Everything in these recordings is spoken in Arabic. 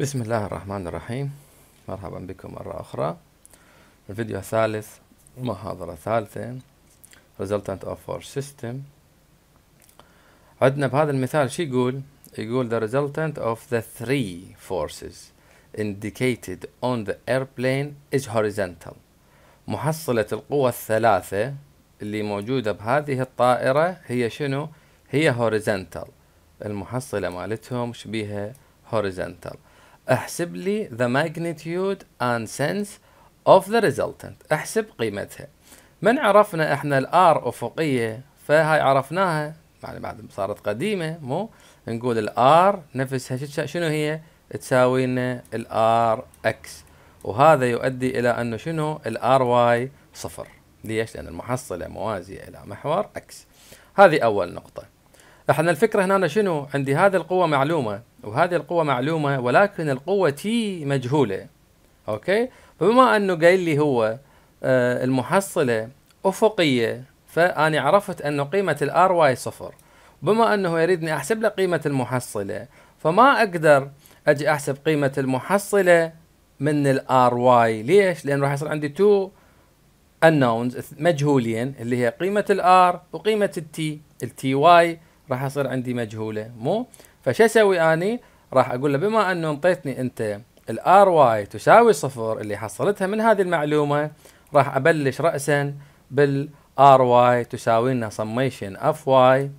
بسم الله الرحمن الرحيم مرحبا بكم مرة أخرى الفيديو الثالث محاضرة ثالثة resultant of our system عندنا بهذا المثال شو يقول يقول the resultant of the three forces indicated on the airplane is horizontal محصلة القوى الثلاثة اللي موجودة بهذه الطائرة هي شنو هي horizontal المحصلة مالتهم شبيهة horizontal احسب لي the magnitude and sense of the resultant احسب قيمتها من عرفنا احنا الار افقيه فهاي عرفناها يعني بعد صارت قديمه مو نقول الار نفسها شنو هي تساوي لنا الار اكس وهذا يؤدي الى انه شنو الار واي صفر ليش لان المحصله موازيه الى محور اكس هذه اول نقطه احنا الفكره هنا شنو عندي هذه القوه معلومه وهذه القوه معلومه ولكن القوه تي مجهوله اوكي فبما انه قايل لي هو آه المحصله افقيه فاني عرفت انه قيمه الار واي صفر بما انه يريدني احسب له قيمه المحصله فما اقدر اجي احسب قيمه المحصله من الار واي ليش لان راح يصير عندي تو unknowns مجهولين اللي هي قيمه الار وقيمه التي التي واي راح يصير عندي مجهوله مو فش اسوي اني راح اقول له بما انه انطيتني انت الار واي تساوي صفر اللي حصلتها من هذه المعلومه راح ابلش راسا بالار واي تساوي لنا سميشن اف واي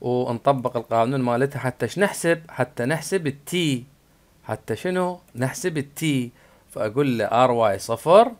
ونطبق القانون مالتها حتى نحسب حتى نحسب التي حتى شنو نحسب التي فاقول له ار واي صفر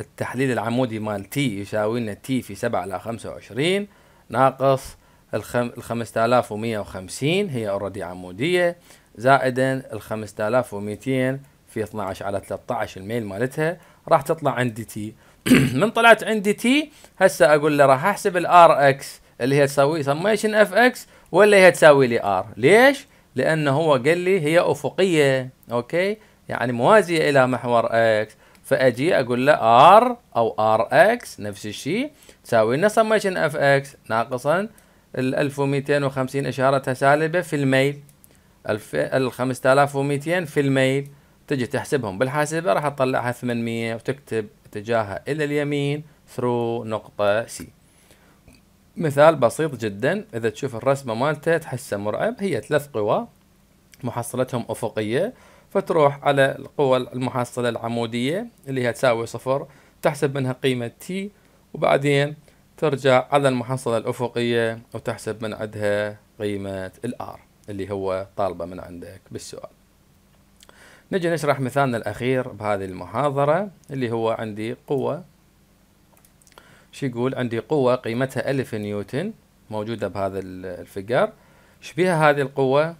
التحليل العمودي مال تي يساوي لنا تي في 7 على 25 ناقص ال 5150 هي اوريدي عموديه زائدا ال 5200 في 12 على 13 الميل مالتها راح تطلع عندي تي من طلعت عندي تي هسه اقول له راح احسب الار اكس اللي هي تسوي سميشن اف اكس ولا هي تساوي لي ار ليش؟ لانه هو قال لي هي افقيه اوكي يعني موازيه الى محور اكس فاجي اقول له ار او ار اكس نفس الشيء تساوي لنا سميشن اف اكس ناقصا ال 1250 إشارتها سالبة في الميل ال 5200 في الميل تجي تحسبهم بالحاسبة راح تطلعها 800 وتكتب اتجاهها إلى اليمين ثرو نقطة سي مثال بسيط جدا إذا تشوف الرسمة مالته تحسه مرعب هي ثلاث قوى محصلتهم أفقية فتروح على القوى المحصلة العمودية اللي هي تساوي صفر تحسب منها قيمة تي وبعدين ترجع على المحصلة الأفقية وتحسب من عندها قيمة الآر اللي هو طالبة من عندك بالسؤال نجي نشرح مثالنا الأخير بهذه المحاضرة اللي هو عندي قوة شو يقول عندي قوة قيمتها ألف نيوتن موجودة بهذا الفقر شبيها هذه القوة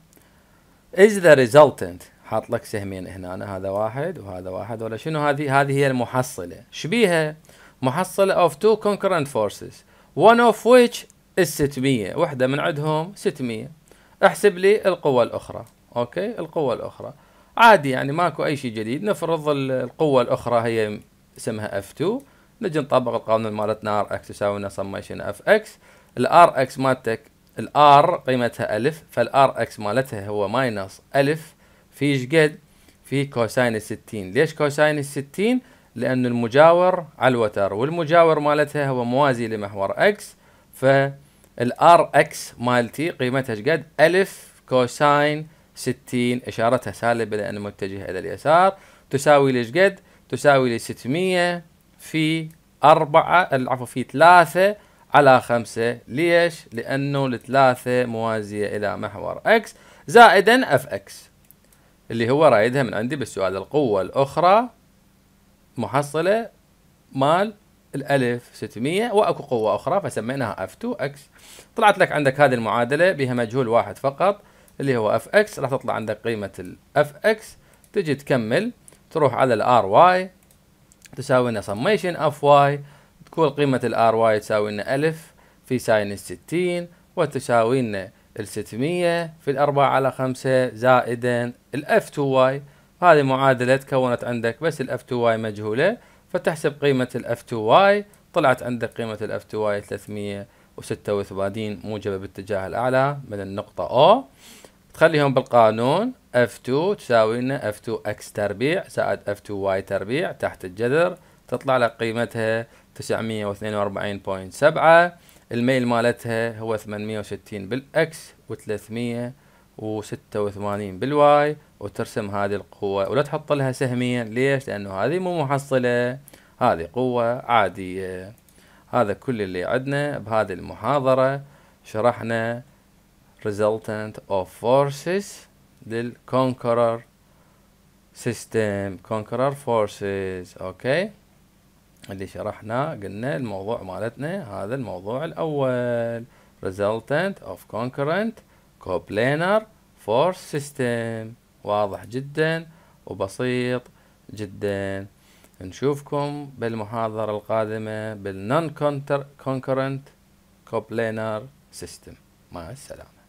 is the resultant حاط لك سهمين هنا أنا هذا واحد وهذا واحد ولا شنو هذه هذه هي المحصلة شبيها محصلة of two concurrent forces one of which is 600 وحدة من عندهم 600 احسب لي القوة الأخرى أوكي القوة الأخرى عادي يعني ماكو أي شيء جديد نفرض القوة الأخرى هي اسمها F2 نجي نطبق القانون مالتنا R x تساوي لنا summation F x ال R x مالتك ال R قيمتها ألف فال R x مالتها هو ماينص ألف في شقد في كوساين الستين ليش كوساين الستين؟ لأن المجاور على الوتر والمجاور مالتها هو موازي لمحور اكس فالار اكس مالتي قيمتها شقد ألف كوساين 60 إشارتها سالبة لأن متجهة إلى اليسار تساوي لي شقد تساوي لي 600 في أربعة العفو في ثلاثة على خمسة ليش؟ لأنه الثلاثة موازية إلى محور اكس زائدا اف اكس اللي هو رايدها من عندي بالسؤال القوة الأخرى محصله مال الالف 600 واكو قوه اخرى فسميناها اف 2 اكس طلعت لك عندك هذه المعادله بها مجهول واحد فقط اللي هو اف اكس راح تطلع عندك قيمه الاف اكس تجي تكمل تروح على الار واي تساوي لنا سميشن اف واي تكون قيمه الار واي تساوي لنا الف في ساين 60 وتساوي لنا ال 600 في الأربعة على خمسة زائدا الاف 2 واي هذه معادلة تكونت عندك بس ال F2Y مجهولة فتحسب قيمة ال F2Y طلعت عندك قيمة ال F2Y 386 موجبة باتجاه الأعلى من النقطة O تخليهم بالقانون F2 تساوي لنا F2X تربيع زائد F2Y تربيع تحت الجذر تطلع لك قيمتها 942.7 الميل مالتها هو 860 بالX و386 بالY وترسم هذه القوة ولا تحط لها سهميا ليش لأنه هذه مو محصلة هذه قوة عادية هذا كل اللي عندنا بهذه المحاضرة شرحنا resultant of forces conqueror system conqueror forces اوكي اللي شرحناه قلنا الموضوع مالتنا هذا الموضوع الاول resultant of concurrent coplanar force system واضح جدا وبسيط جدا نشوفكم بالمحاضرة القادمة بالنون كونكورنت كوبلينر سيستم مع السلامة